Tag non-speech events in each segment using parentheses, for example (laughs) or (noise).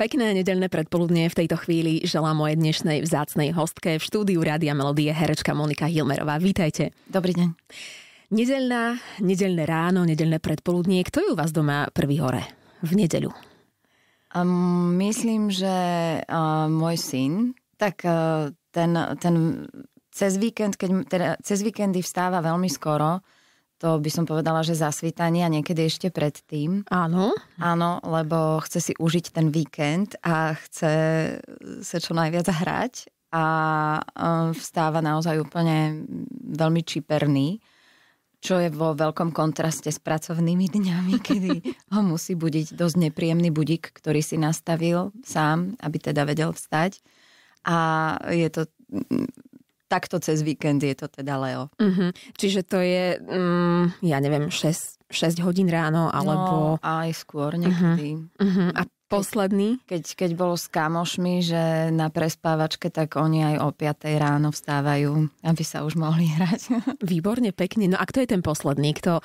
Pekné nedelné predpoludnie v tejto chvíli želám mojej dnešnej vzácnej hostke v štúdiu Rádia Melodie herečka Monika Hilmerová. Vítajte. Dobrý deň. Nedelná, nedelné ráno, nedelné predpoludnie. Kto je u vás doma prvý hore v nedeľu? Um, myslím, že uh, môj syn, tak uh, ten, ten cez víkend, keď, teda, cez víkendy vstáva veľmi skoro, to by som povedala, že zasvítanie a niekedy ešte predtým. Áno. Áno, lebo chce si užiť ten víkend a chce sa čo najviac hrať a vstáva naozaj úplne veľmi čiperný, čo je vo veľkom kontraste s pracovnými dňami, kedy ho musí budiť dosť nepríjemný budík, ktorý si nastavil sám, aby teda vedel vstať. A je to takto cez víkend je to teda Leo. Mm-hmm. Čiže to je, mm, ja neviem, 6, 6 hodín ráno, no, alebo... No, aj skôr mhm. niekedy. Mm-hmm. Mm-hmm. A Posledný? Keď, keď bolo s kamošmi, že na prespávačke, tak oni aj o 5 ráno vstávajú, aby sa už mohli (laughs) hrať. Výborne, pekne. No a kto je ten posledný? Kto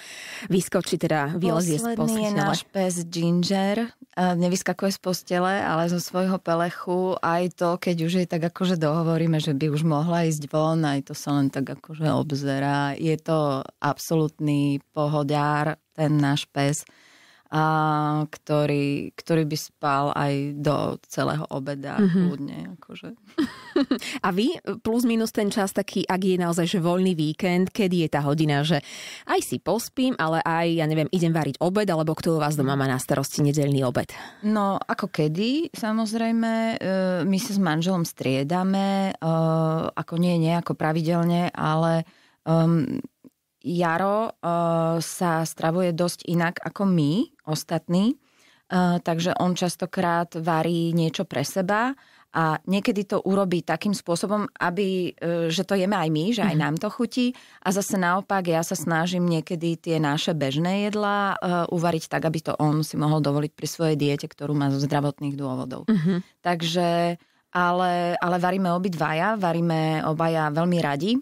vyskočí, teda vylezie z postele? Posledný je náš pes Ginger. Nevyskakuje z postele, ale zo svojho pelechu. Aj to, keď už jej tak akože dohovoríme, že by už mohla ísť von, aj to sa len tak akože obzerá. Je to absolútny pohodár, ten náš pes a ktorý, ktorý by spal aj do celého obeda mm-hmm. kľudne. Akože. (laughs) A vy plus minus ten čas taký, ak je naozaj že voľný víkend, kedy je tá hodina, že aj si pospím, ale aj, ja neviem, idem variť obed, alebo kto u vás doma má na starosti nedelný obed? No, ako kedy, samozrejme, e, my sa s manželom striedame, e, ako nie nejako pravidelne, ale um, jaro uh, sa stravuje dosť inak ako my, ostatní, uh, takže on častokrát varí niečo pre seba a niekedy to urobí takým spôsobom, aby, e, že to jeme aj my, že aj mhm. nám to chutí. A zase naopak, ja sa snažím niekedy tie naše bežné jedlá uvariť tak, aby to on si mohol dovoliť pri svojej diete, ktorú má zo zdravotných dôvodov. Uh-huh. Takže, ale, ale varíme obidvaja, varíme obaja veľmi radi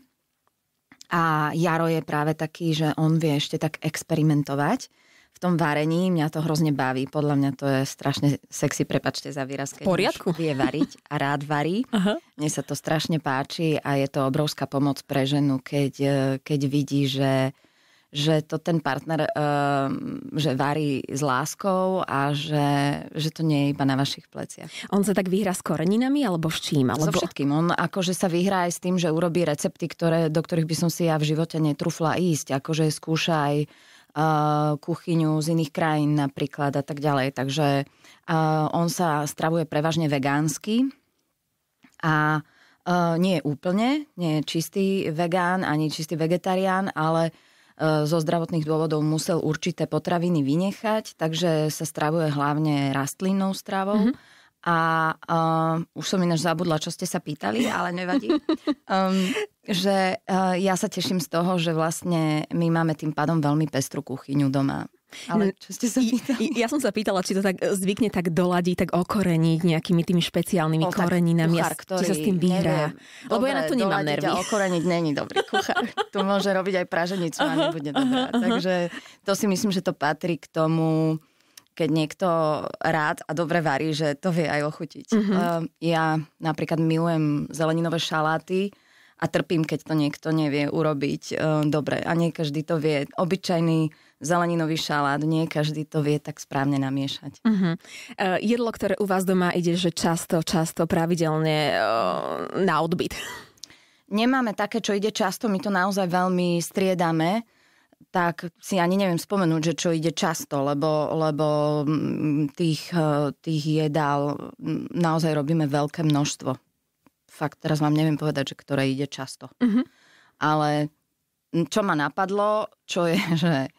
a Jaro je práve taký, že on vie ešte tak experimentovať v tom varení. Mňa to hrozne baví. Podľa mňa to je strašne sexy, prepačte za výraz, keď Poriadku. vie variť a rád varí. Aha. Mne sa to strašne páči a je to obrovská pomoc pre ženu, keď, keď vidí, že že to ten partner uh, že varí s láskou a že, že to nie je iba na vašich pleciach. On sa tak vyhrá s koreninami alebo s čím? Alebo... So všetkým. On akože sa vyhrá aj s tým, že urobí recepty, ktoré, do ktorých by som si ja v živote netrúfla ísť. Akože skúša aj uh, kuchyňu z iných krajín napríklad a tak ďalej. Takže uh, on sa stravuje prevažne vegánsky a uh, nie je úplne, nie je čistý vegán ani čistý vegetarián, ale E, zo zdravotných dôvodov musel určité potraviny vynechať, takže sa stravuje hlavne rastlinnou stravou. Mm-hmm. A uh, už som ináč zabudla, čo ste sa pýtali, ale nevadí. Um, (laughs) že uh, ja sa teším z toho, že vlastne my máme tým pádom veľmi pestru kuchyňu doma. Ale čo ste sa pýtali? Ja, som sa pýtala, či to tak zvykne tak doladí, tak okoreniť nejakými tými špeciálnymi o, koreninami. Kuchár, ktorý či sa s tým vyhrá. Lebo ja na to nemám nervy. A okoreniť není dobrý kuchár. (laughs) tu môže robiť aj praženicu a nebude dobrá. Takže to si myslím, že to patrí k tomu, keď niekto rád a dobre varí, že to vie aj ochutiť. Mm-hmm. Uh, ja napríklad milujem zeleninové šaláty a trpím, keď to niekto nevie urobiť uh, dobre. A nie každý to vie. Obyčajný zeleninový šalát. Nie každý to vie tak správne namiešať. Uh-huh. Uh, jedlo, ktoré u vás doma ide, že často, často, pravidelne uh, na odbyt. Nemáme také, čo ide často, my to naozaj veľmi striedame tak si ani neviem spomenúť, že čo ide často, lebo, lebo mm, tých, e, tých jedál mm, naozaj robíme veľké množstvo. Fakt, teraz vám neviem povedať, že ktoré ide často. Uh-huh. Ale mm, čo ma napadlo, čo je, (laughs) že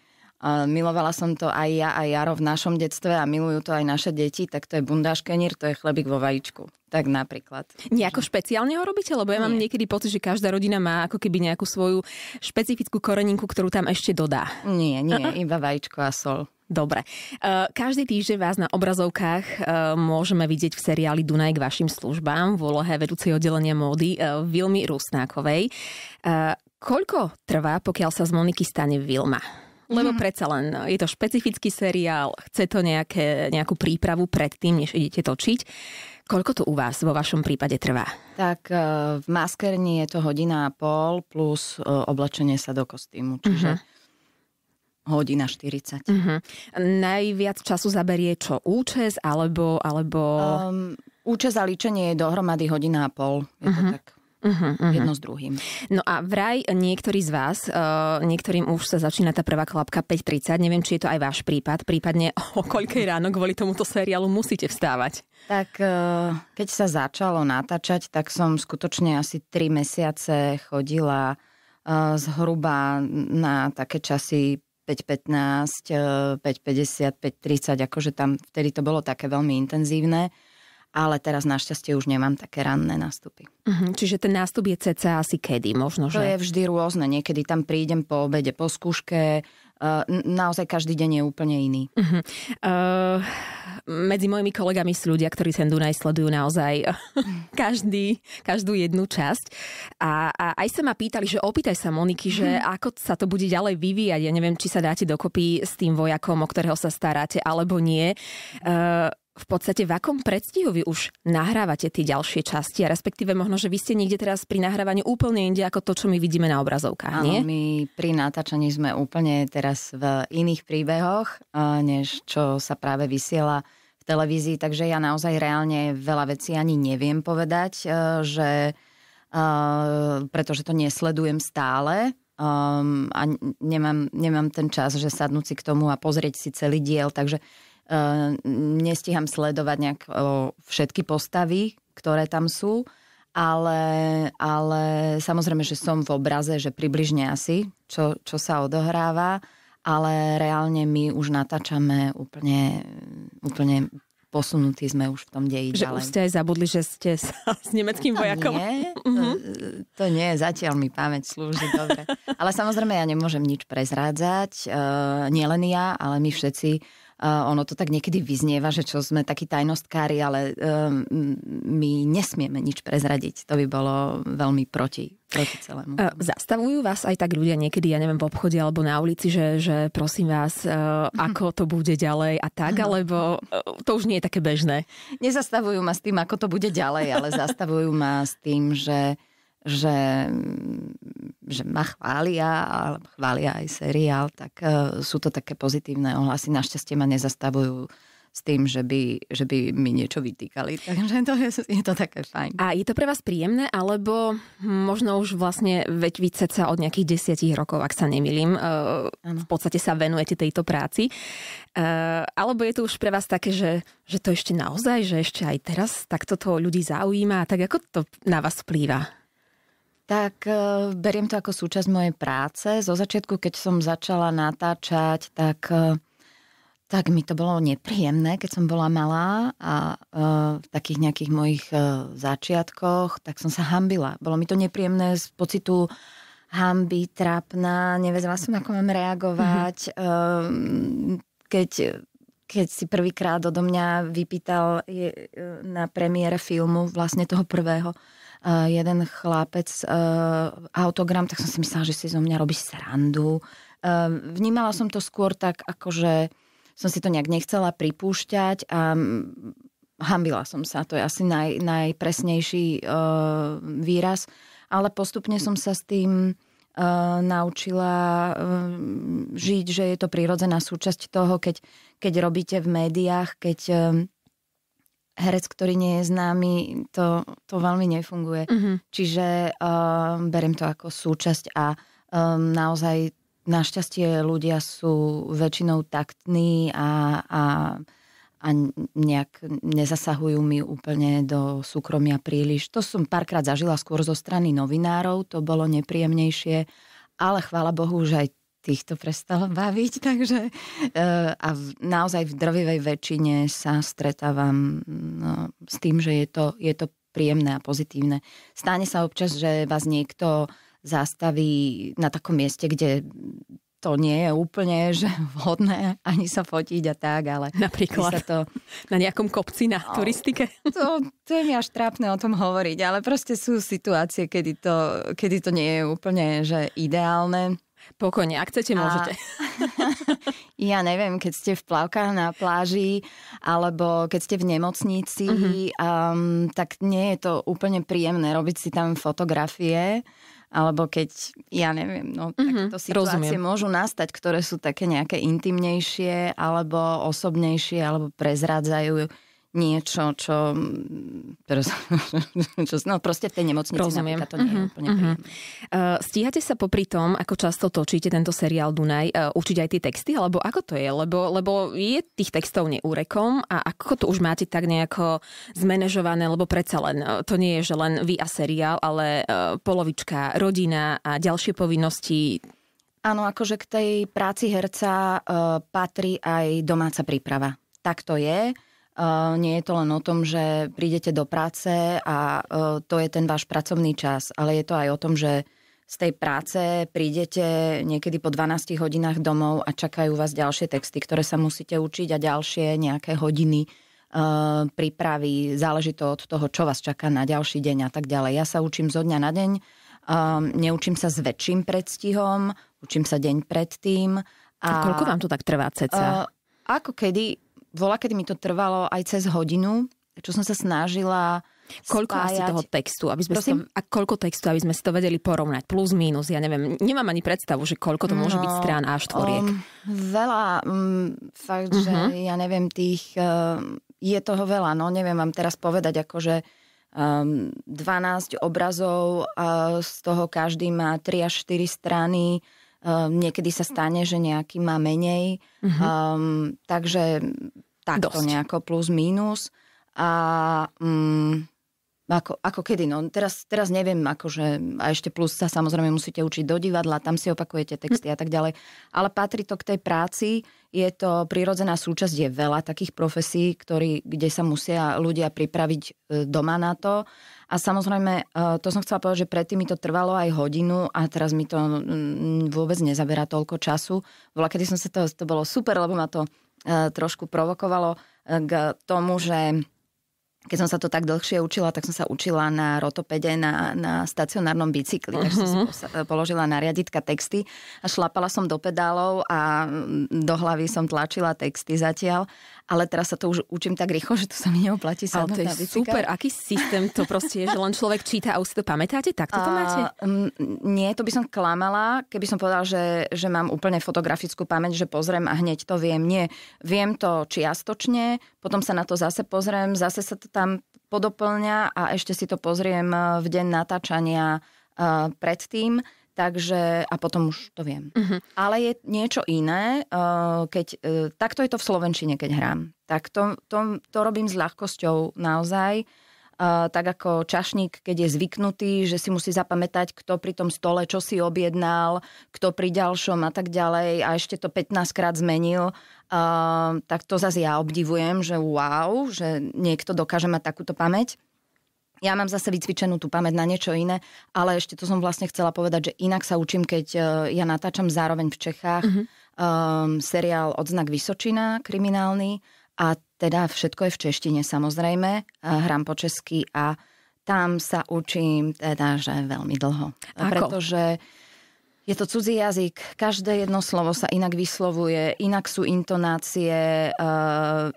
Milovala som to aj ja, a Jaro v našom detstve a milujú to aj naše deti, tak to je bundáš kenír, to je chlebík vo vajíčku. Tak napríklad. Nejako špeciálne ho robíte? Lebo ja mám Nie. niekedy pocit, že každá rodina má ako keby nejakú svoju špecifickú koreninku, ktorú tam ešte dodá. Nie, nie, uh iba vajíčko a sol. Dobre. E, každý týždeň vás na obrazovkách e, môžeme vidieť v seriáli Dunaj k vašim službám v úlohe vedúcej oddelenia módy e, Vilmy Rusnákovej. Koľko trvá, pokiaľ sa z Moniky stane Vilma? lebo mm-hmm. predsa len e, je to špecifický seriál, chce to nejaké, nejakú prípravu predtým, než idete točiť. Koľko to u vás vo vašom prípade trvá? Tak e, v maskerni je to hodina a pol plus e, oblečenie sa do kostýmu, čiže uh-huh. hodina 40. Uh-huh. Mhm. Najviac času zaberie čo? Účes alebo... alebo... Um, účes a líčenie je dohromady hodina a pol. Je uh-huh. to mhm. tak Uh-huh, uh-huh. Jedno s druhým. No a vraj niektorí z vás, uh, niektorým už sa začína tá prvá klapka 5.30, neviem, či je to aj váš prípad, prípadne (laughs) o koľkej ráno kvôli tomuto seriálu musíte vstávať? Tak uh, keď sa začalo natáčať, tak som skutočne asi 3 mesiace chodila uh, zhruba na také časy 5.15, 5.50, 5.30, akože tam vtedy to bolo také veľmi intenzívne ale teraz našťastie už nemám také ranné nástupy. Uh-huh. Čiže ten nástup je cca asi kedy možno, že? To je vždy rôzne. Niekedy tam prídem po obede, po skúške. Eh, naozaj každý deň je úplne iný. Uh-huh. Uh, medzi mojimi kolegami sú ľudia, ktorí ten Dunaj sledujú naozaj (laughs) každý, každú jednu časť. A, a aj sa ma pýtali, že opýtaj sa Moniky, že uh-huh. ako sa to bude ďalej vyvíjať. Ja neviem, či sa dáte dokopy s tým vojakom, o ktorého sa staráte, alebo nie. Uh, v podstate v akom predstihu vy už nahrávate tie ďalšie časti a respektíve možno, že vy ste niekde teraz pri nahrávaní úplne inde ako to, čo my vidíme na obrazovkách, Áno, my pri natáčaní sme úplne teraz v iných príbehoch, eh, než čo sa práve vysiela v televízii, takže ja naozaj reálne veľa vecí ani neviem povedať, eh, že eh, pretože to nesledujem stále, um, a nemám, nemám ten čas, že sadnúť si k tomu a pozrieť si celý diel, takže Ehm, nestíham sledovať nejak všetky postavy, ktoré tam sú, ale, ale samozrejme, že som v obraze, že približne asi, čo, čo sa odohráva, ale reálne my už natáčame úplne, úplne posunutí sme už v tom deji že ďalej. Že ste aj zabudli, že ste s, (laughs) s nemeckým vojakom. Nie, to, mhm. to nie, zatiaľ mi pamäť slúži, dobre. Ale samozrejme ja nemôžem nič prezrádzať, uh, nielen ja, ale my všetci Uh, ono to tak niekedy vyznieva, že čo sme takí tajnostkári, ale uh, my nesmieme nič prezradiť. To by bolo veľmi proti proti celému. Eh, zastavujú vás aj tak ľudia niekedy, ja neviem, v obchode alebo na ulici, že, že prosím vás, uh, ako to bude ďalej a tak, (laughs) alebo uh, to už nie je také bežné? Nezastavujú ma s tým, ako to bude ďalej, ale zastavujú ma s tým, že, že, že ma chvália a chvália aj seriál, tak uh, sú to také pozitívne ohlasy. Našťastie ma nezastavujú s tým, že by, že by mi niečo vytýkali. (laughs) Takže to je, je to také fajn. A je to pre vás príjemné, alebo možno už vlastne, veď více sa od nejakých desiatich rokov, ak sa nemýlim, uh, v podstate sa venujete tejto práci. E, alebo je to už pre vás také, že, že to ešte naozaj, že ešte aj teraz takto to ľudí zaujíma, tak ako to na vás vplýva? Tak e, beriem to ako súčasť mojej práce. Zo začiatku, keď som začala natáčať, tak, e, tak mi to bolo nepríjemné, keď som bola malá a e, v takých nejakých mojich začiatkoch, tak som sa hambila. Bolo mi to nepríjemné z pocitu hamby, trápna, nevedela som, ako mám reagovať. Mhm. Keď keď si prvýkrát odo mňa vypýtal na premiére filmu, vlastne toho prvého, E, jeden chlapec uh, autogram, tak som si myslela, že si zo mňa robí srandu. Uh, vnímala som to skôr tak, akože som si to nejak nechcela pripúšťať a hambila som sa, to je asi naj, najpresnejší uh, výraz, ale postupne som sa s tým uh, naučila uh, žiť, že je to prírodzená súčasť toho, keď, keď robíte v médiách, keď... Uh, herec, ktorý nie je známy, to, to veľmi nefunguje. Uh-huh. Čiže uh, beriem to ako súčasť a um, naozaj našťastie ľudia sú väčšinou taktní a, a, a nejak nezasahujú mi úplne do súkromia príliš. To som párkrát zažila skôr zo strany novinárov, to bolo nepríjemnejšie, ale chvála Bohu, že aj týchto prestalo (laughs) baviť, takže eh, a v, naozaj v drvivej väčšine sa stretávam no, s tým, že je to, je to príjemné a pozitívne. Stane sa občas, že vás niekto zastaví na takom mieste, kde to nie je úplne (laughs) že vhodné ani sa fotiť a tak, ale... Napríklad sa to... na nejakom kopci na no, turistike. To, to je mi až trápne o tom hovoriť, ale proste sú situácie, kedy to, kedy to nie je úplne že ideálne. Pokojne, ak chcete, môžete. A... (laughs) ja neviem, keď ste v plavkách na pláži alebo keď ste v nemocnici, mm-hmm. um, tak nie je to úplne príjemné robiť si tam fotografie alebo keď, ja neviem, no mm-hmm, takéto situácie rozumiem. môžu nastať, ktoré sú také nejaké intimnejšie, alebo osobnejšie, alebo prezradzajú niečo, čo... Teraz, (laughs) čo no proste v tej nemocnici Rozumiem. to nie je uh-huh, úplne uh-huh. Uh, stíhate sa popri tom, ako často točíte tento seriál Dunaj, uh, e, učiť aj tie texty, alebo ako to je? Lebo, lebo je tých textov neúrekom a ako to už máte tak nejako zmanéžované, lebo predsa len uh, to nie je, že len vy a seriál, ale uh, polovička, rodina a ďalšie povinnosti, Áno, akože k tej práci herca uh, patrí aj domáca príprava. Tak to je. Eh, nie je to len o tom, že prídete do práce a eh, to je ten váš pracovný čas, ale je to aj o tom, že z tej práce prídete niekedy po 12 hodinách domov a čakajú vás ďalšie texty, ktoré sa musíte učiť a ďalšie nejaké hodiny eh, prípravy. Záleží to od toho, čo vás čaká na ďalší deň a tak ďalej. Ja sa učím zo dňa na deň, neučím sa s väčším predstihom, učím sa deň predtým. A, koľko vám to tak trvá ceca? ako kedy, Vola, kedy mi to trvalo aj cez hodinu, čo som sa snažila Koľko spájať... asi toho textu, aby sme Prosím? to, a koľko textu, aby sme si to vedeli porovnať? Plus, mínus, ja neviem. Nemám ani predstavu, že koľko to môže no, byť strán a štvoriek. Um, veľa, um, fakt, uh-huh. že mhm. ja neviem tých, um, je toho veľa, no neviem vám teraz povedať, akože um, 12 obrazov, a z toho každý má 3 až 4 strany, um, niekedy sa stane, že nejaký má menej, uh-huh. um, takže takto Dosť. nejako plus minus. A mm, ako, ako kedy, no teraz, teraz neviem, akože, a ešte plus sa samozrejme musíte učiť do divadla, tam si opakujete texty a tak ďalej, ale patrí to k tej práci, je to prirodzená súčasť, je veľa takých profesí, ktorý, kde sa musia ľudia pripraviť e, doma na to a samozrejme, e, to som chcela povedať, že predtým mi to trvalo aj hodinu a teraz mi to mm, vôbec nezabera toľko času, bola kedy som sa to, to bolo super, lebo ma to Eh, trošku provokovalo eh, k tomu, že keď som sa to tak dlhšie učila, tak som sa učila na rotopede na, na stacionárnom bicykli. Uh-huh. Takže som si mhm. položila na riaditka texty a šlapala som do pedálov a do hlavy som tlačila texty zatiaľ ale teraz sa to už učím tak rýchlo, že to sa mi neoplatí sa Ale to je super, aký systém to proste je, že len človek číta a už si to pamätáte? Tak to, to máte? Uh, nie, to by som klamala, keby som povedala, že, že mám úplne fotografickú pamäť, že pozriem a hneď to viem. Nie, viem to čiastočne, potom sa na to zase pozriem, zase sa to tam podoplňa a ešte si to pozriem eh, v deň natáčania uh, predtým. Takže, a potom už to viem. Uh-huh. Ale je niečo iné, eh, keď, eh, takto je to v Slovenčine, keď hrám. Tak to, to, to robím s ľahkosťou naozaj. Eh, tak ako čašník, keď je zvyknutý, že si musí zapamätať, kto pri tom stole čo si objednal, kto pri ďalšom a tak ďalej a ešte to 15 krát zmenil, tak to zase ja obdivujem, že wow, že niekto dokáže mať takúto pamäť ja mám zase vycvičenú tú pamäť na niečo iné, ale ešte to som vlastne chcela povedať, že inak sa učím, keď e, ja natáčam zároveň v Čechách uh-huh. um, seriál Odznak Vysočina, kriminálny, a teda všetko je v češtine samozrejme, e, hrám po česky a tam sa učím teda, že veľmi dlho. Ako? Pretože je to cudzí jazyk, každé jedno slovo sa inak vyslovuje, inak sú intonácie, e,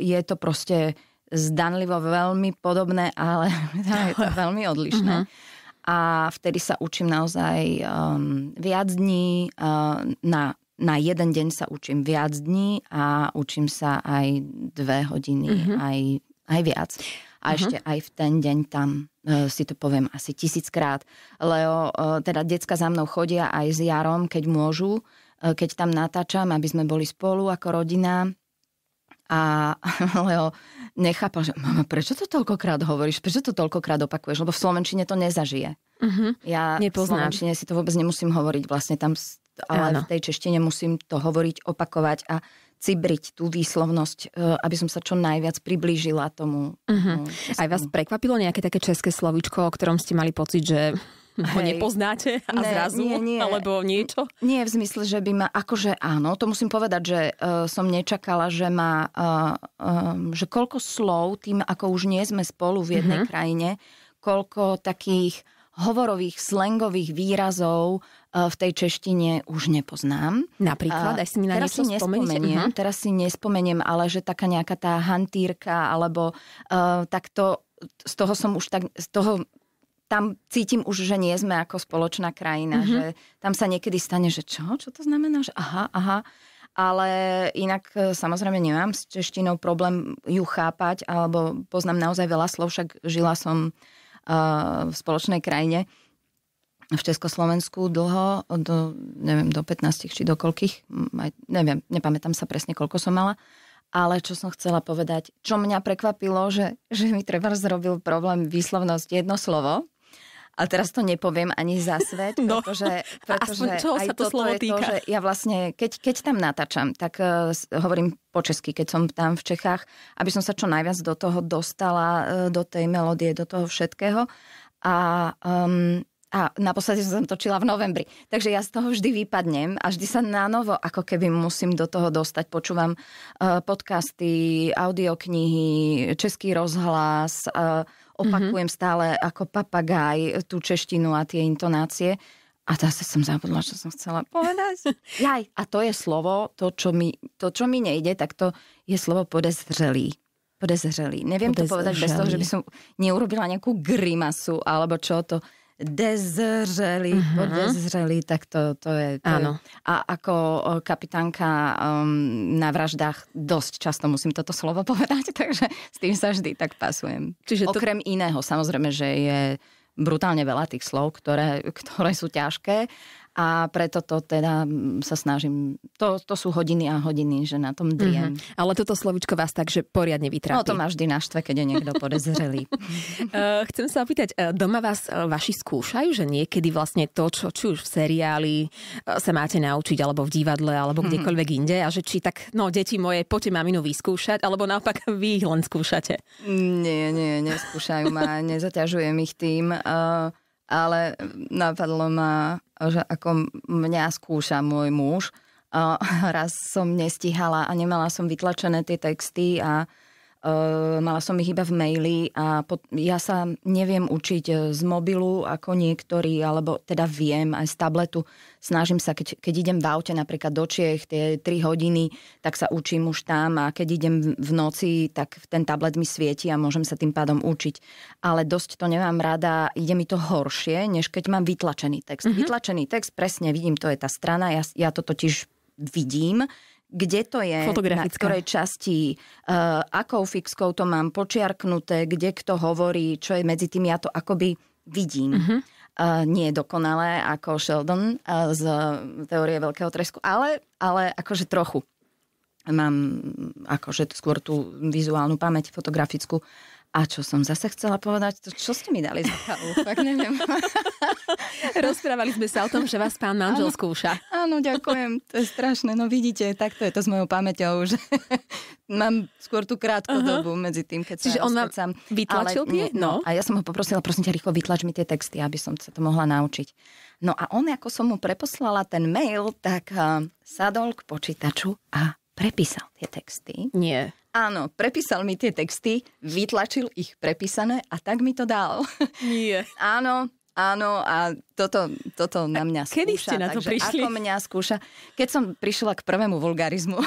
je to proste zdanlivo veľmi podobné, ale (laughs) je to veľmi odlišné. Uh-huh. A vtedy sa učím naozaj um, viac dní, uh, na, na jeden deň sa učím viac dní a učím sa aj dve hodiny, uh-huh. aj, aj viac. A uh-huh. ešte aj v ten deň tam uh, si to poviem asi tisíckrát. Leo, uh, teda decka za mnou chodia aj s Jarom, keď môžu, uh, keď tam natáčam, aby sme boli spolu ako rodina a (laughs) Leo nechápal, že mama, prečo to toľkokrát hovoríš, prečo to toľkokrát opakuješ, lebo v Slovenčine to nezažije. Uh-huh. Ja Nepoznám. v Slovenčine si to vôbec nemusím hovoriť, vlastne tam, ale Áno. v tej češtine musím to hovoriť, opakovať a cibriť tú výslovnosť, e, aby som sa čo najviac priblížila tomu. Uh-huh. Aj vás prekvapilo nejaké také české slovičko, o ktorom ste mali pocit, že ho nepoznáte a ne, zrazu, nie, nie. alebo niečo? Nie v zmysle, že by ma, akože áno, to musím povedať, že uh, som nečakala, že ma, uh, um, že koľko slov, tým ako už nie sme spolu v jednej mm-hmm. krajine, koľko takých hovorových, slangových výrazov v tej češtine už nepoznám. Napríklad, aj si na teraz si nespomeniem, uh-huh. Teraz si nespomeniem, ale že taká nejaká tá hantírka, alebo uh, takto z toho som už tak, z toho tam cítim už, že nie sme ako spoločná krajina, mm-hmm. že tam sa niekedy stane, že čo, čo to znamená, že aha, aha. Ale inak e, samozrejme nemám s češtinou problém ju chápať, alebo poznám naozaj veľa slov, však žila som uh, v spoločnej krajine v Československu dlho, do, neviem, do 15 či do koľkých, aj, neviem, nepamätám sa presne, koľko som mala. Ale čo som chcela povedať, čo mňa prekvapilo, že, že mi treba zrobil problém výslovnosť jedno slovo, a teraz to nepoviem ani za svet, (laughs) no. pretože, pretože Aspoň čoho aj sa to slovo týka? To, že ja vlastne, keď, keď tam natáčam, tak uh, hovorím po česky, keď som tam v Čechách, aby som sa čo najviac do toho dostala, uh, do tej melódie, do toho všetkého. A um, a naposledy som točila v novembri. Takže ja z toho vždy vypadnem a vždy sa na novo, ako keby musím do toho dostať. Počúvam eh, podcasty, audioknihy, český rozhlas, eh, opakujem mm-hmm. stále ako papagaj tú češtinu a tie intonácie. A zase som zabudla, čo som chcela povedať. (laughs) Jaj, a to je slovo, to čo, mi, to, čo mi nejde, tak to je slovo podezřelý. Podezřelý. Neviem podezřelý. to povedať bez toho, že by som neurobila nejakú grimasu, alebo čo to dezreli, uh-huh. Mhm. podezřeli, tak to, to je... To Áno. Je. A ako kapitánka um, na vraždách dosť často musím toto slovo (laughs) povedať, takže s tým sa vždy tak pasujem. Čiže to... Okrem iného, samozrejme, že je brutálne veľa tých slov, ktoré, (laughs) ktoré sú ťažké a preto to teda mm, sa snažím, to, to sú hodiny a hodiny, že na tom driem. Mm-hmm. Ale toto slovičko vás takže poriadne vytrápi. No to ma vždy naštve, keď je niekto podezrelý. (laughs) (laughs) Eh, chcem sa opýtať, eh, doma vás eh, vaši skúšajú, že niekedy vlastne to, čo či už v seriáli sa máte naučiť, alebo v divadle, alebo mhm. kdekoľvek inde a že či tak, no deti moje, poďte maminu vyskúšať, alebo naopak (laughs) vy ich len skúšate. Nie, nie, neskúšajú ma, nezaťažujem ich tým. Uh, ale napadlo ma, že ako mňa skúša môj muž. Raz som nestihala a nemala som vytlačené tie texty a Ehm, mala som ich iba v maili a pot- ja sa neviem učiť e, z mobilu ako niektorí, alebo teda viem aj z tabletu. Snažím sa, keď, keď idem v aute napríklad do Čiech tie 3 hodiny, tak sa učím už tam a keď idem v noci, tak ten tablet mi svieti a môžem sa tým pádom učiť. Ale dosť to nemám rada, ide mi to horšie, než keď mám vytlačený text. Mm-hmm. Vytlačený text, presne vidím, to je tá strana, ja, ja to totiž vidím kde to je, na ktorej časti, uh, akou fixkou to mám počiarknuté, kde kto hovorí, čo je medzi tým, ja to akoby vidím. Uh-huh. Uh, nie je dokonalé ako Sheldon uh, z teórie veľkého tresku, ale, ale akože trochu. Mám akože skôr tú vizuálnu pamäť fotografickú a čo som zase chcela povedať, to čo ste mi dali za kávu, tak neviem. (laughs) Rozprávali sme sa o tom, že vás pán manžel áno, skúša. Áno, ďakujem, to je strašné. No vidíte, takto je to s mojou pamäťou, že (laughs) mám skôr tú krátku uh-huh. dobu medzi tým, keď Čiže sa on vám vytlačil ale, tie? No. A ja som ho poprosila, prosím ťa, rýchlo vytlač mi tie texty, aby som sa to mohla naučiť. No a on, ako som mu preposlala ten mail, tak uh, sadol k počítaču a prepísal tie texty. Nie. Áno, prepísal mi tie texty, vytlačil ich prepísané a tak mi to dal. Nie. (laughs) áno, Áno, a toto, toto na mňa a skúša. Kedy ste na to prišli? Ako mňa skúša? Keď som prišla k prvému vulgarizmu.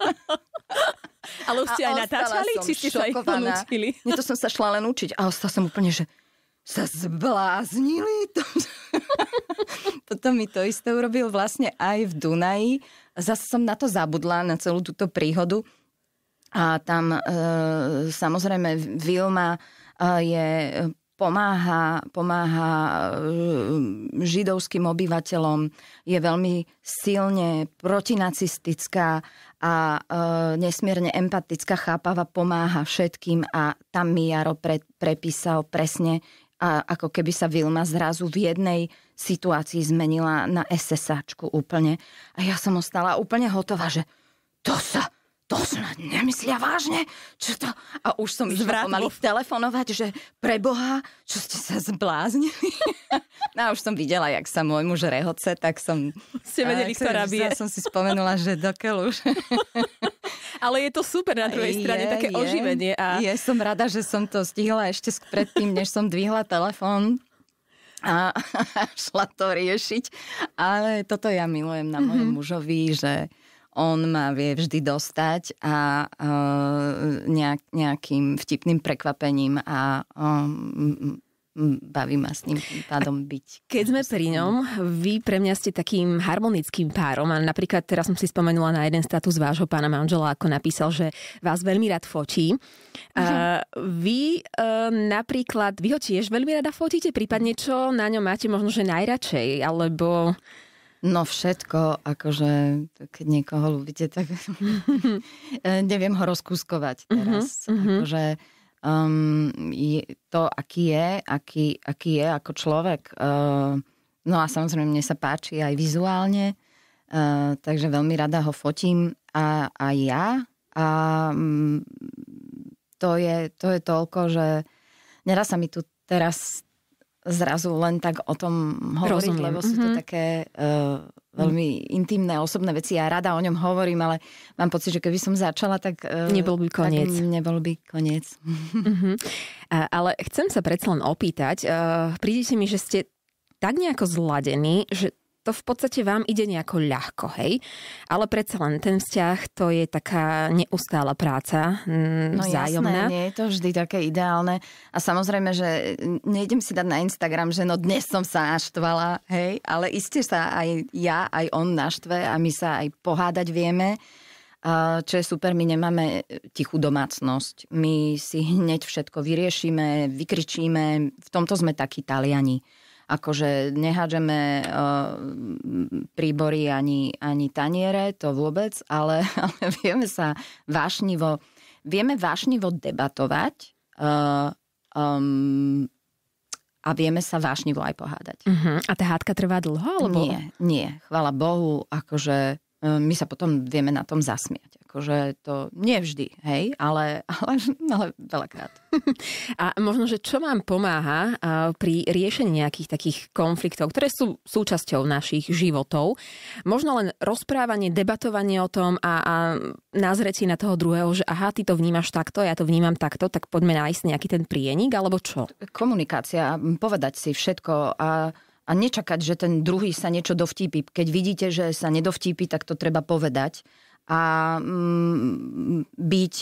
(laughs) Ale už ste aj natáčali, či ste sa ich ponúčili? Nie, to som sa šla len učiť a ostala som úplne, že sa zbláznili. (laughs) To... Potom mi to isté urobil vlastne aj v Dunaji. Zase som na to zabudla, na celú túto príhodu. A tam e, samozrejme Vilma e, je, pomáha, pomáha e, židovským obyvateľom, je veľmi silne protinacistická a e, nesmierne empatická, chápava, pomáha všetkým a tam mi Jaro pre, prepísal presne a ako keby sa Vilma zrazu v jednej situácii zmenila na SSAčku úplne. A ja som ostala úplne hotová, že to sa to snad nemyslia vážne? Čo to? A už som išla pomaly telefonovať, že preboha, čo ste sa zbláznili? (laughs) No a už som videla, jak sa môj muž rehoce, tak som... Ste vedeli, rabie. Ja Som si spomenula, že do už. (laughs) Ale je to super na druhej je, strane, také je, oživenie. A... Je, som rada, že som to stihla ešte predtým, než som dvihla telefón a (laughs) šla to riešiť. Ale toto ja milujem na mojom mm-hmm. mužovi, že on ma vie vždy dostať a e, nejak, nejakým vtipným prekvapením a e, baví ma s ním tým pádom byť. Keď sme pri ňom, vy pre mňa ste takým harmonickým párom a napríklad teraz som si spomenula na jeden status vášho pána manžela, ako napísal, že vás veľmi rád fotí. Uh, vy uh, napríklad, vy ho tiež veľmi rada fotíte, prípadne čo na ňom máte možno, že najradšej, alebo... No všetko, akože keď niekoho ľúbite, tak (laughs) eh, neviem ho rozkúskovať mhm, teraz. Mm-hmm. Akože um, je to, aký je, aký, aký je ako človek. Uh, no a samozrejme, mne sa páči aj vizuálne, uh, takže veľmi rada ho fotím a, a ja. A um, to, je, to je toľko, že neraz sa mi tu teraz zrazu len tak o tom hovoriť, Rozumiem. lebo sú to mm-hmm. také uh, veľmi intimné, osobné veci. Ja rada o ňom hovorím, ale mám pocit, že keby som začala, tak... Uh, nebol by koniec. Tak (laughs) nebol by koniec. Mm-hmm. A, ale chcem sa predsa len opýtať. Uh, eh, prídete mi, že ste tak nejako zladení, že to v podstate vám ide nejako ľahko, hej? Ale predsa len ten vzťah, to je taká neustála práca mm, no, vzájomná. Jasné, nie je to vždy také ideálne. A samozrejme, že nejdem si dať na Instagram, že no dnes som sa naštvala, hej? Ale iste sa aj ja, aj on naštve a my sa aj pohádať vieme. Čo je super, my nemáme tichú domácnosť. My si hneď všetko vyriešime, vykričíme. V tomto sme takí Taliani akože nehádžeme e, príbory ani, ani taniere, to vôbec, ale, (laughs) ale vieme sa vášnivo, vieme vášnivo debatovať um, a vieme sa vášnivo aj pohádať. Uh-huh. A tá hádka trvá dlho? Alebo... Nie, nie. Chvala Bohu, akože Ehm, my sa potom vieme na tom zasmiať. Akože to nie vždy, hej, ale, ale, ale veľakrát. (laughs) A možno, že čo vám pomáha pri riešení nejakých takých konfliktov, ktoré sú súčasťou našich životov? Možno len rozprávanie, debatovanie o tom a, a názrieť si na toho druhého, že aha, ty to vnímaš takto, ja to vnímam takto, tak poďme nájsť nejaký ten prienik, alebo čo? Komunikácia, povedať si všetko a a nečakať, že ten druhý sa niečo dovtípi. Keď vidíte, že sa nedovtípi, tak to treba povedať a mm, byť,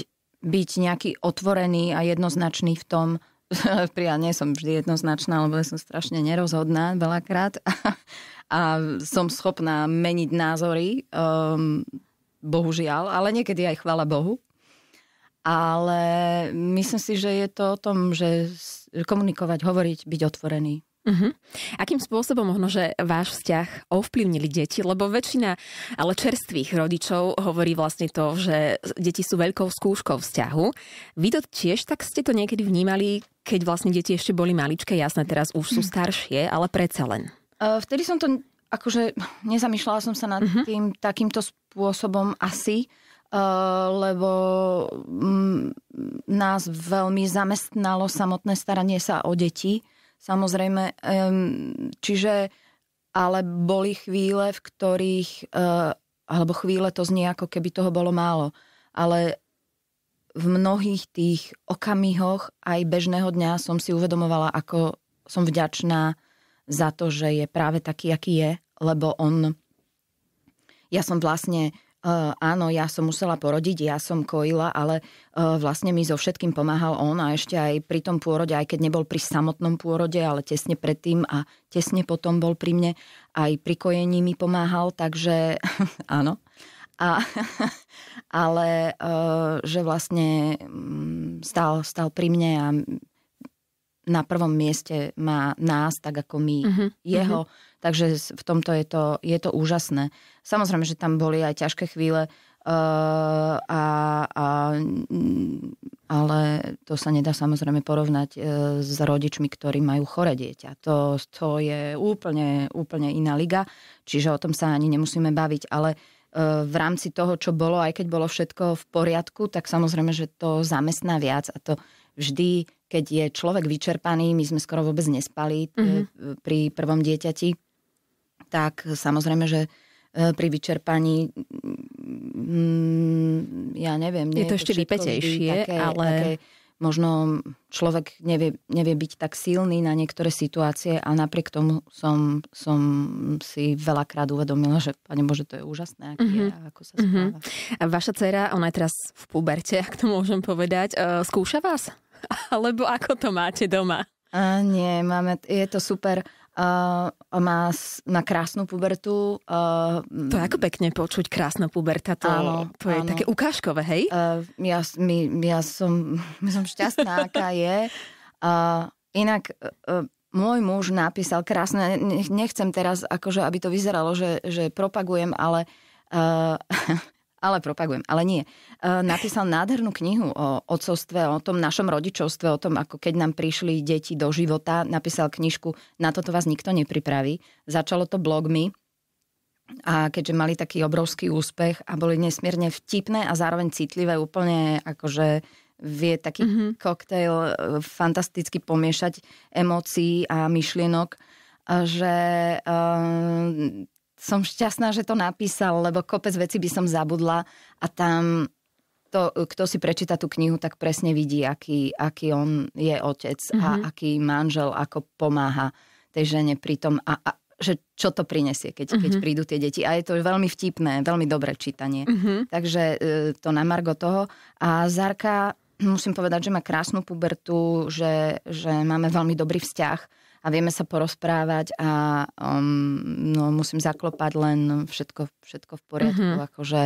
byť nejaký otvorený a jednoznačný v tom, (laughs) ja nie som vždy jednoznačná, lebo ja som strašne nerozhodná veľakrát (laughs) a som schopná meniť názory, um, bohužiaľ, ale niekedy aj chvála Bohu. Ale myslím si, že je to o tom, že komunikovať, hovoriť, byť otvorený. Uh-huh. Akým spôsobom možno, že váš vzťah ovplyvnili deti? Lebo väčšina ale čerstvých rodičov hovorí vlastne to, že deti sú veľkou skúškou vzťahu. Vy to tiež tak ste to niekedy vnímali, keď vlastne deti ešte boli maličké, jasné, teraz už sú mhm. staršie, ale predsa len. E, vtedy som to, akože nezamýšľala som sa nad uh-huh. tým takýmto spôsobom asi, e, lebo mm, nás veľmi zamestnalo samotné staranie sa o deti Samozrejme, čiže ale boli chvíle, v ktorých, e, alebo chvíle to znie ako keby toho bolo málo, ale v mnohých tých okamihoch aj bežného dňa som si uvedomovala, ako som vďačná za to, že je práve taký, aký je, lebo on, ja som vlastne Uh, áno, ja som musela porodiť, ja som kojila, ale uh, vlastne mi so všetkým pomáhal on a ešte aj pri tom pôrode, aj keď nebol pri samotnom pôrode, ale tesne predtým a tesne potom bol pri mne, aj pri kojení mi pomáhal, takže (laughs) áno. A, (laughs) ale uh, že vlastne mm, stál, stál pri mne a na prvom mieste má nás, tak ako my, uh-huh. jeho, uh-huh Takže v tomto je to, je to úžasné. Samozrejme, že tam boli aj ťažké chvíle, Uh, a, a, ale to sa nedá samozrejme porovnať uh, s rodičmi, ktorí majú chore dieťa. To, to je úplne, úplne iná liga, čiže o tom sa ani nemusíme baviť, ale eh, v rámci toho, čo bolo, aj keď bolo všetko v poriadku, tak samozrejme, že to zamestná viac a to vždy, keď je človek vyčerpaný, my sme skoro vôbec nespali mm-hmm. pri prvom dieťati, tak samozrejme, že e, pri vyčerpaní mm, ja neviem. Nie je to, to ešte vypetejšie, také, ale... Také, možno človek nevie, nevie byť tak silný na niektoré situácie a napriek tomu som, som si veľakrát uvedomila, že Pane Bože, to je úžasné, aký mm-hmm. je mhm. ako sa mhm. správa. Mm-hmm. A vaša dcera, ona je teraz v puberte, ak to môžem povedať, uh, skúša vás? (laughs) Alebo ako to máte doma? A nie, máme, je to super. Uh, má, na krásnu pubertu. Uh, to je ako pekne počuť krásna puberta, to, áno, to je áno. také ukážkové, hej? Uh, ja, my, ja, som, ja som šťastná, aká je. Uh, inak uh, môj muž napísal krásne, nechcem teraz akože, aby to vyzeralo, že, že propagujem, ale uh, (laughs) ale propagujem, ale nie. E, napísal nádhernú knihu o otcovstve, o tom našom rodičovstve, o tom, ako keď nám prišli deti do života. Napísal knižku Na toto vás nikto nepripraví. Začalo to blogmi, a keďže mali taký obrovský úspech a boli nesmierne vtipné a zároveň citlivé, úplne akože vie taký mm-hmm. koktejl e, fantasticky pomiešať emócií a myšlienok, e, že um, som šťastná, že to napísal, lebo kopec veci by som zabudla a tam to, kto si prečíta tú knihu, tak presne vidí, aký, aký on je otec mm-hmm. a mhm. aký manžel, ako pomáha tej žene pri tom a, a že čo to prinesie, keď, mm-hmm. keď mhm. prídu tie deti. A je to veľmi vtipné, veľmi dobré čítanie. Mm-hmm. Takže e, to na Margo toho. A Zárka, musím povedať, že má krásnu pubertu, že, že máme veľmi dobrý vzťah a vieme sa porozprávať a um, no, musím zaklopať len všetko, všetko v poriadku, mm-hmm. akože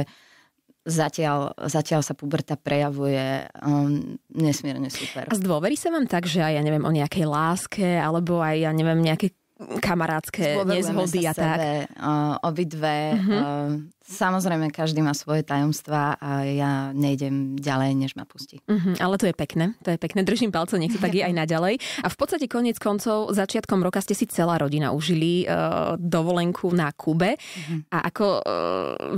zatiaľ, zatiaľ sa puberta prejavuje um, nesmierne super. A zdôverí sa vám tak, že aj, ja neviem, o nejakej láske, alebo aj, ja neviem, nejaké kamarátske nezhody a tak. Sebe, uh, obidve. Uh-huh. Mhm. Uh, samozrejme, každý má svoje tajomstvá a ja nejdem ďalej, než ma pustí. Uh-huh, ale to je pekné, to je pekné. Držím palce, nech to tak je aj (laughs) naďalej. A v podstate koniec koncov, začiatkom roka ste si celá rodina užili uh, dovolenku na Kube. Uh-huh. A ako uh,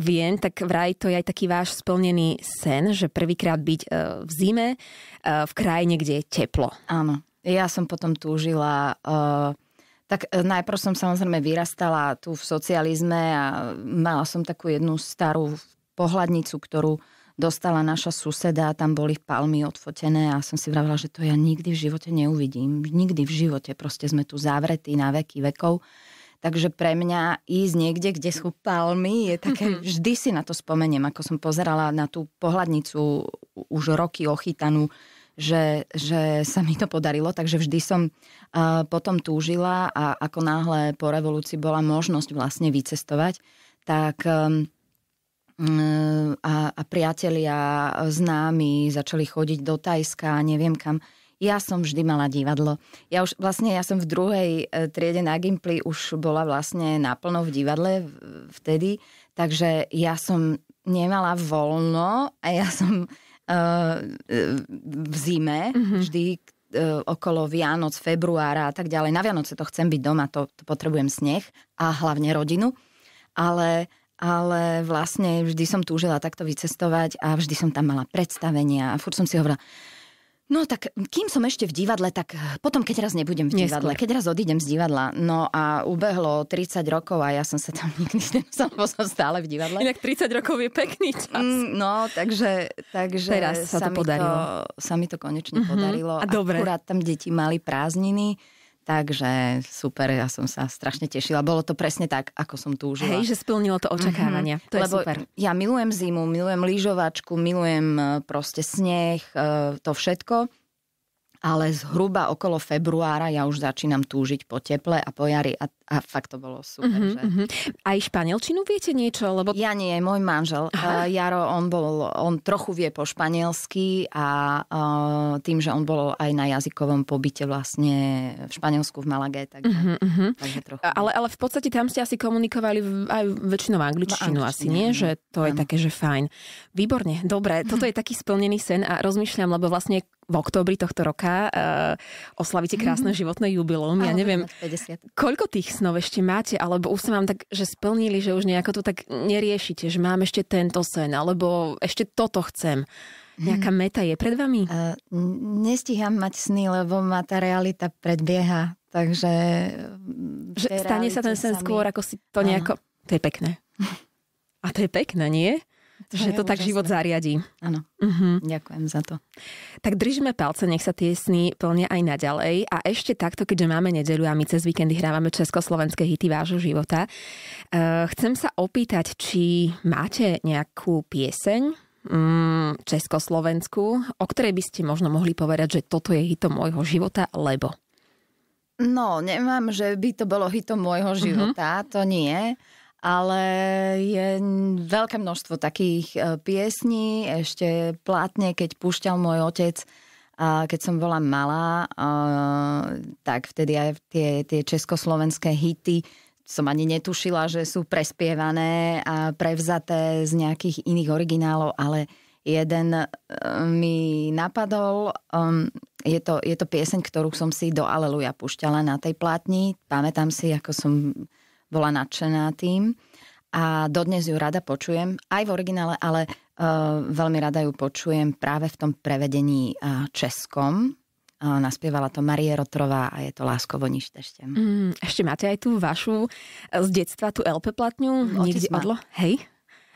viem, tak vraj to je aj taký váš splnený sen, že prvýkrát byť uh, v zime uh, v krajine, kde je teplo. Áno. Ja som potom túžila uh, tak e, najprv som samozrejme vyrastala tu v socializme a mala som takú jednu starú pohľadnicu, ktorú dostala naša suseda a tam boli palmy odfotené a som si vravila, že to ja nikdy v živote neuvidím. Nikdy v živote. Proste sme tu zavretí na veky vekov. Takže pre mňa ísť niekde, kde sú palmy, je také, mhm. vždy si na to spomeniem, ako som pozerala na tú pohľadnicu už roky ochytanú že, že sa mi to podarilo, takže vždy som uh, potom túžila a ako náhle po revolúcii bola možnosť vlastne vycestovať, tak um, mm, a, a priatelia, známi začali chodiť do Tajska, neviem kam. Ja som vždy mala divadlo. Ja už vlastne, ja som v druhej e, triede na Gimply už bola vlastne naplno v divadle vtedy, takže ja som nemala voľno a ja som v zime, mm-hmm. vždy e, okolo Vianoc, februára a tak ďalej. Na Vianoce to chcem byť doma, to, to potrebujem sneh a hlavne rodinu. Ale ale vlastne vždy som túžila takto vycestovať a vždy som tam mala predstavenia a furt som si hovorila, No tak kým som ešte v divadle, tak eh, potom keď raz nebudem v divadle, Neskôr. keď raz odídem z divadla, no a ubehlo 30 rokov a ja som sa tam (laughs) nikdy nemusela, bo som stále v divadle. Inak 30 rokov je pekný čas. Mm, no, takže, takže Teraz sa, sa, to podarilo. To, sa mi to konečne mm-hmm. podarilo. A dobre. Akurát tam deti mali prázdniny Takže super, ja som sa strašne tešila. Bolo to presne tak, ako som túžila. Hej, že splnilo to mhm. očakávania. Mm-hmm. To Lebo super. Ja milujem zimu, milujem lyžovačku, milujem e, proste sneh, e, to všetko ale zhruba okolo februára ja už začínam túžiť po teple a po jari a, a fakt to bolo super. Uh-huh, že... Uh-huh. Aj španielčinu viete niečo? Lebo... Ja nie, môj manžel. Uh, Jaro, on, bol, on trochu vie po španielsky a uh, tým, že on bol aj na jazykovom pobyte vlastne v Španielsku v malagé, takže, uh-huh. takže trochu. Ale, ale v podstate tam ste asi komunikovali aj väčšinou angličtinu, asi nie, že to je také, že fajn. Výborne, dobre, toto je taký splnený sen a rozmýšľam, lebo vlastne v oktobri tohto roka uh, oslavíte mhm. krásne životné jubileum. Ja neviem, 50. koľko tých snov ešte máte, alebo už sa vám tak, že splnili, že už nejako to tak neriešite, že mám ešte tento sen, alebo ešte toto chcem. Mhm. Nejaká meta je pred vami? Uh, nestíham mať sny, lebo ma tá realita predbieha. Takže... Mm, že stane sa ten sen sami... skôr, ako si to nejako... Ano. To je pekné. (laughs) A to je pekné, nie? To že to úžasné. tak život zariadí. Áno, uh-huh. ďakujem za to. Tak držíme palce, nech sa tie sny plnia aj naďalej. A ešte takto, keďže máme nedeľu a my cez víkendy hrávame československé hity vášho života, uh, chcem sa opýtať, či máte nejakú pieseň, mm, Československu, o ktorej by ste možno mohli povedať, že toto je hitom môjho života, lebo? No, nemám, že by to bolo hitom môjho mhm. života, uh-huh. to nie ale je veľké množstvo takých e, piesní, ešte plátne, keď púšťal môj otec, keď som bola malá, tak vtedy aj tie, tie československé hity som ani netušila, že sú prespievané a prevzaté z nejakých iných originálov, ale jeden e, mi napadol, um, je, to, je to pieseň, ktorú som si do Aleluja pušťala na tej plátni. Pamätám si, ako som bola nadšená tým a dodnes ju rada počujem, aj v originále, ale uh, veľmi rada ju počujem práve v tom prevedení uh, českom. Uh, naspievala to Marie Rotrová a je to Láskovo niž teštem. Mm, ešte máte aj tú vašu z detstva, tú LP platňu? Otec Niekde ma... odlo? Hej?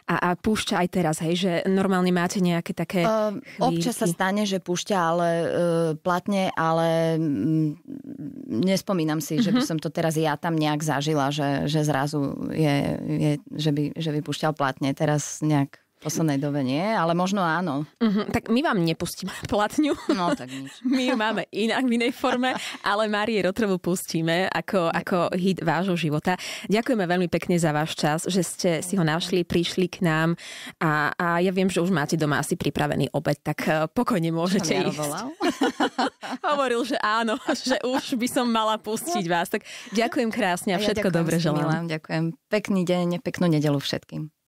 a, a púšťa aj teraz, hej, že normálne máte nejaké také... Uh, občas sa stane, že púšťa, ale uh, platne, ale m, mm, nespomínam si, uh-huh. že by mhm. som to teraz ja tam nejak zažila, že, že zrazu je, je že, by, že by púšťal platne. Teraz nejak poslednej dobe nie, ale možno áno. Uh-huh. Tak my vám nepustíme platňu. No, tak nič. (laughs) My ju máme inak, v inej forme, ale Marie Rotrovu pustíme ako, ako hit vášho života. Ďakujeme veľmi pekne za váš čas, že ste si ho našli, prišli k nám a, a ja viem, že už máte doma asi pripravený obed, tak eh, pokojne môžete ja ísť. (laughs) Hovoril, že áno, (laughs) že už by som mala pustiť vás. Tak ďakujem krásne a všetko ja dobre želám. Ďakujem. Pekný deň, peknú nedelu všetkým.